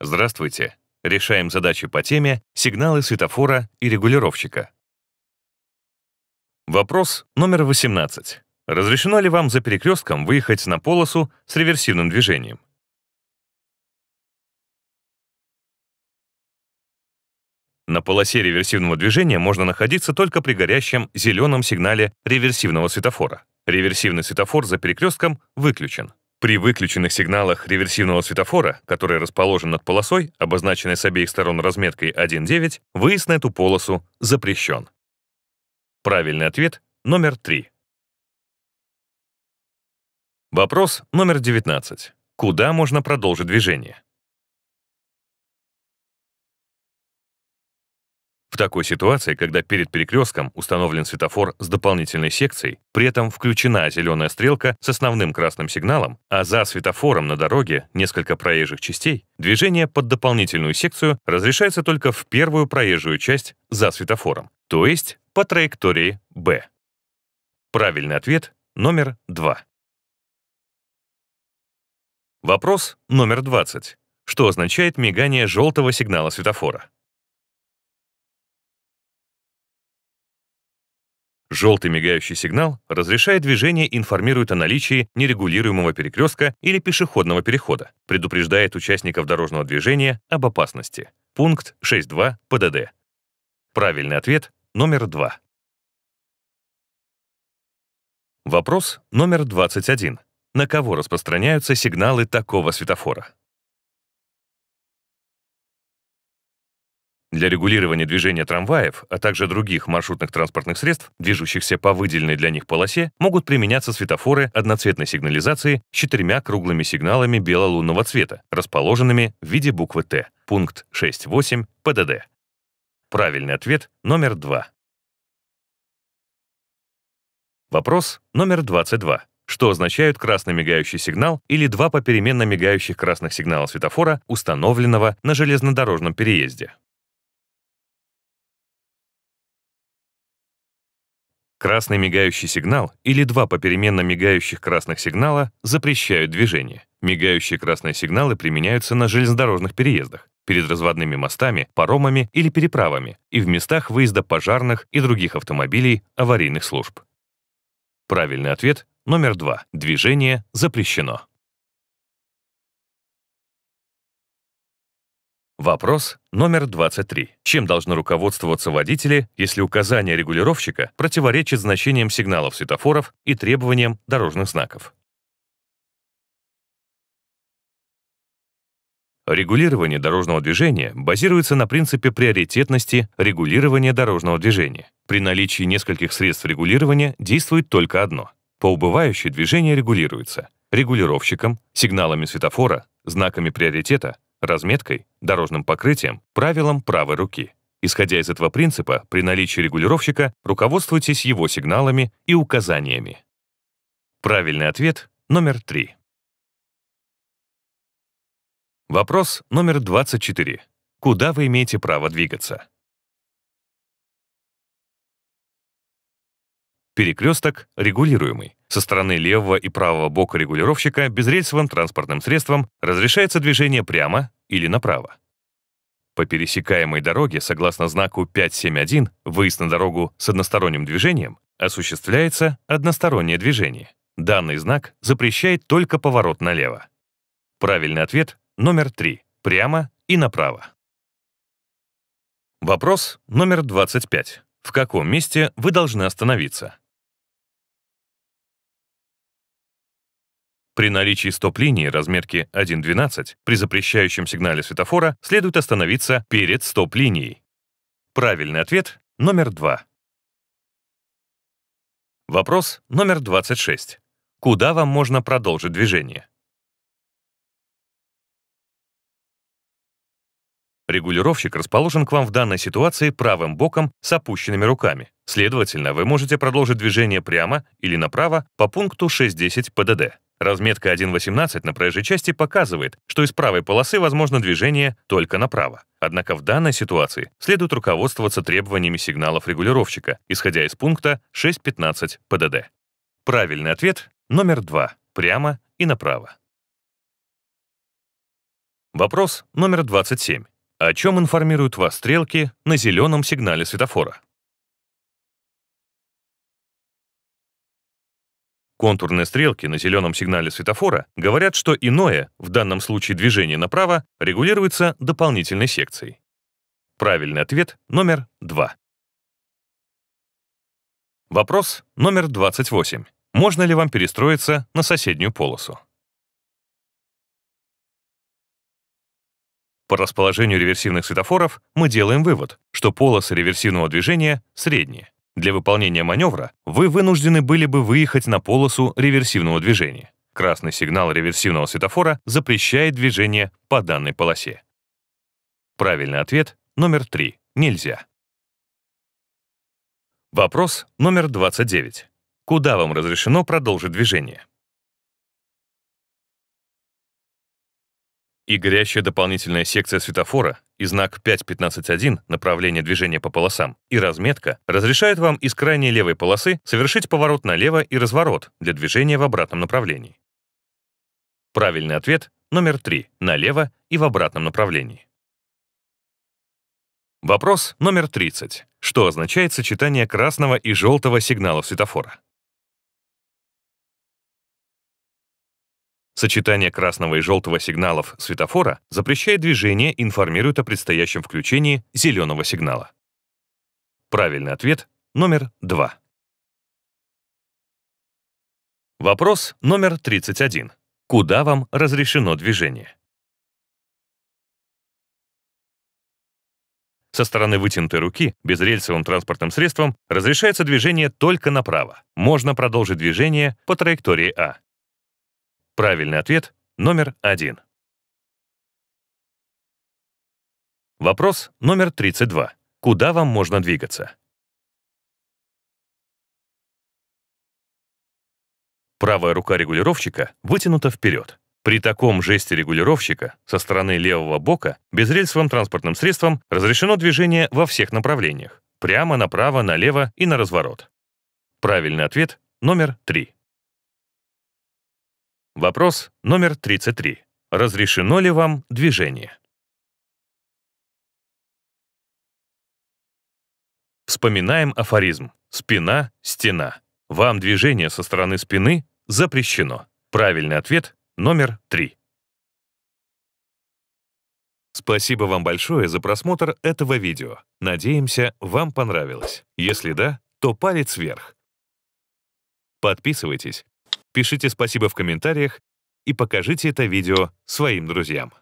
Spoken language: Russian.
Здравствуйте. Решаем задачи по теме «Сигналы светофора и регулировщика». Вопрос номер 18. Разрешено ли вам за перекрестком выехать на полосу с реверсивным движением? На полосе реверсивного движения можно находиться только при горящем зеленом сигнале реверсивного светофора. Реверсивный светофор за перекрестком выключен. При выключенных сигналах реверсивного светофора, который расположен над полосой, обозначенной с обеих сторон разметкой 1.9, выезд на эту полосу запрещен. Правильный ответ номер 3. Вопрос номер 19. Куда можно продолжить движение? В такой ситуации, когда перед перекрестком установлен светофор с дополнительной секцией, при этом включена зеленая стрелка с основным красным сигналом, а за светофором на дороге несколько проезжих частей, движение под дополнительную секцию разрешается только в первую проезжую часть за светофором, то есть по траектории B. Правильный ответ номер 2. Вопрос номер 20. Что означает мигание желтого сигнала светофора? Желтый мигающий сигнал, разрешая движение, информирует о наличии нерегулируемого перекрестка или пешеходного перехода, предупреждает участников дорожного движения об опасности. Пункт 6.2 ПДД. Правильный ответ номер 2. Вопрос номер 21. На кого распространяются сигналы такого светофора? Для регулирования движения трамваев, а также других маршрутных транспортных средств, движущихся по выделенной для них полосе, могут применяться светофоры одноцветной сигнализации с четырьмя круглыми сигналами белолунного цвета, расположенными в виде буквы «Т», пункт 6.8 ПДД. Правильный ответ номер 2. Вопрос номер 22 что означают красный мигающий сигнал или два попеременно мигающих красных сигнала светофора, установленного на железнодорожном переезде. Красный мигающий сигнал или два попеременно мигающих красных сигнала запрещают движение. Мигающие красные сигналы применяются на железнодорожных переездах, перед разводными мостами, паромами или переправами и в местах выезда пожарных и других автомобилей аварийных служб. Правильный ответ номер два. Движение запрещено. Вопрос номер 23. Чем должны руководствоваться водители, если указание регулировщика противоречит значениям сигналов светофоров и требованиям дорожных знаков? Регулирование дорожного движения базируется на принципе приоритетности регулирования дорожного движения. При наличии нескольких средств регулирования действует только одно. По убывающей движение регулируется регулировщиком, сигналами светофора, знаками приоритета, разметкой, дорожным покрытием, правилом правой руки. Исходя из этого принципа, при наличии регулировщика руководствуйтесь его сигналами и указаниями. Правильный ответ номер три. Вопрос номер 24. Куда вы имеете право двигаться? Перекресток регулируемый. Со стороны левого и правого бока регулировщика безрельсовым транспортным средством разрешается движение прямо или направо. По пересекаемой дороге, согласно знаку 571, выезд на дорогу с односторонним движением осуществляется одностороннее движение. Данный знак запрещает только поворот налево. Правильный ответ номер 3. Прямо и направо. Вопрос номер 25. В каком месте вы должны остановиться? При наличии стоп-линии разметки 1.12 при запрещающем сигнале светофора следует остановиться перед стоп-линией. Правильный ответ номер 2. Вопрос номер 26. Куда вам можно продолжить движение? Регулировщик расположен к вам в данной ситуации правым боком с опущенными руками. Следовательно, вы можете продолжить движение прямо или направо по пункту 6.10 ПДД. Разметка 1.18 на проезжей части показывает, что из правой полосы возможно движение только направо. Однако в данной ситуации следует руководствоваться требованиями сигналов регулировщика, исходя из пункта 6.15 ПДД. Правильный ответ номер 2. Прямо и направо. Вопрос номер 27. О чем информируют вас стрелки на зеленом сигнале светофора? Контурные стрелки на зеленом сигнале светофора говорят, что иное, в данном случае движение направо, регулируется дополнительной секцией. Правильный ответ номер два. Вопрос номер 28. Можно ли вам перестроиться на соседнюю полосу? По расположению реверсивных светофоров мы делаем вывод, что полосы реверсивного движения средние. Для выполнения маневра вы вынуждены были бы выехать на полосу реверсивного движения. Красный сигнал реверсивного светофора запрещает движение по данной полосе. Правильный ответ номер три. Нельзя. Вопрос номер 29. Куда вам разрешено продолжить движение? и горящая дополнительная секция светофора и знак 5.15.1 направление движения по полосам и разметка разрешают вам из крайней левой полосы совершить поворот налево и разворот для движения в обратном направлении. Правильный ответ номер 3 — налево и в обратном направлении. Вопрос номер 30. Что означает сочетание красного и желтого сигналов светофора? Сочетание красного и желтого сигналов светофора запрещает движение и информирует о предстоящем включении зеленого сигнала. Правильный ответ номер два. Вопрос номер 31. Куда вам разрешено движение? Со стороны вытянутой руки безрельсовым транспортным средством разрешается движение только направо. Можно продолжить движение по траектории А. Правильный ответ номер один. Вопрос номер 32. Куда вам можно двигаться? Правая рука регулировщика вытянута вперед. При таком жесте регулировщика со стороны левого бока безрельсовым транспортным средством разрешено движение во всех направлениях — прямо, направо, налево и на разворот. Правильный ответ номер 3. Вопрос номер 33. Разрешено ли вам движение? Вспоминаем афоризм «Спина — стена». Вам движение со стороны спины запрещено. Правильный ответ номер 3. Спасибо вам большое за просмотр этого видео. Надеемся, вам понравилось. Если да, то палец вверх. Подписывайтесь пишите спасибо в комментариях и покажите это видео своим друзьям.